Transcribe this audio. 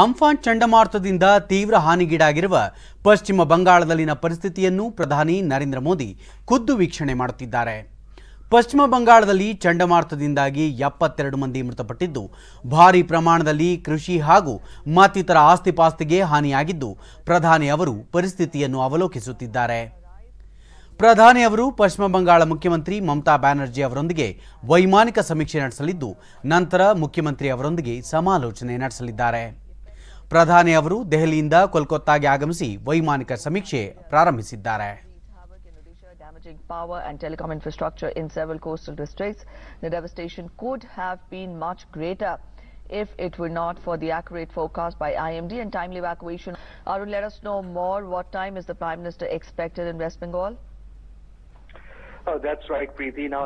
Amphan ಚಂಡಮಾರುತದಿಂದ ತೀವ್ರ ಹಾನಿಗೀಡಾಗಿರುವ ಪಶ್ಚಿಮ ಬಂಗಾಳದಲ್ಲಿನ ಪರಿಸ್ಥಿತಿಯನ್ನು ಪ್ರಧಾನಿ ನರೇಂದ್ರ ಮೋದಿ ಖುದ್ದು ವೀಕ್ಷಣೆ ಮಾಡುತ್ತಿದ್ದಾರೆ ಪಶ್ಚಿಮ ಬಂಗಾಳದಲ್ಲಿ ಚಂಡಮಾರುತದಿಂದಾಗಿ ಎಪ್ಪತ್ತೆರಡು ಮಂದಿ ಮೃತಪಟ್ಟಿದ್ದು ಭಾರೀ ಪ್ರಮಾಣದಲ್ಲಿ ಕೃಷಿ ಹಾಗೂ ಮತ್ತಿತರ ಆಸ್ತಿಪಾಸ್ತಿಗೆ ಹಾನಿಯಾಗಿದ್ದು ಪ್ರಧಾನಿ ಅವರು ಪರಿಸ್ಥಿತಿಯನ್ನು ಅವಲೋಕಿಸುತ್ತಿದ್ದಾರೆ ಪ್ರಧಾನಿ ಅವರು ಪಶ್ಚಿಮ ಬಂಗಾಳ ಮುಖ್ಯಮಂತ್ರಿ ಮಮತಾ ಬ್ಯಾನರ್ಜಿ ಅವರೊಂದಿಗೆ ವೈಮಾನಿಕ ಸಮೀಕ್ಷೆ ನಡೆಸಲಿದ್ದು ನಂತರ ಮುಖ್ಯಮಂತ್ರಿ ಅವರೊಂದಿಗೆ ಸಮಾಲೋಚನೆ ನಡೆಸಲಿದ್ದಾರೆ ಪ್ರಧಾನಿ ಅವರು ದೆಹಲಿಯಿಂದ आगमी वैमानिक समीक्षे प्रारंभ damaging power and telecom infrastructure in several coastal districts. The devastation could have been much greater if it were not for the accurate forecast by IMD and timely evacuation. Arun, let us know more. What time is the Prime Minister expected in West Bengal? Oh, that's right, Preeti. Now,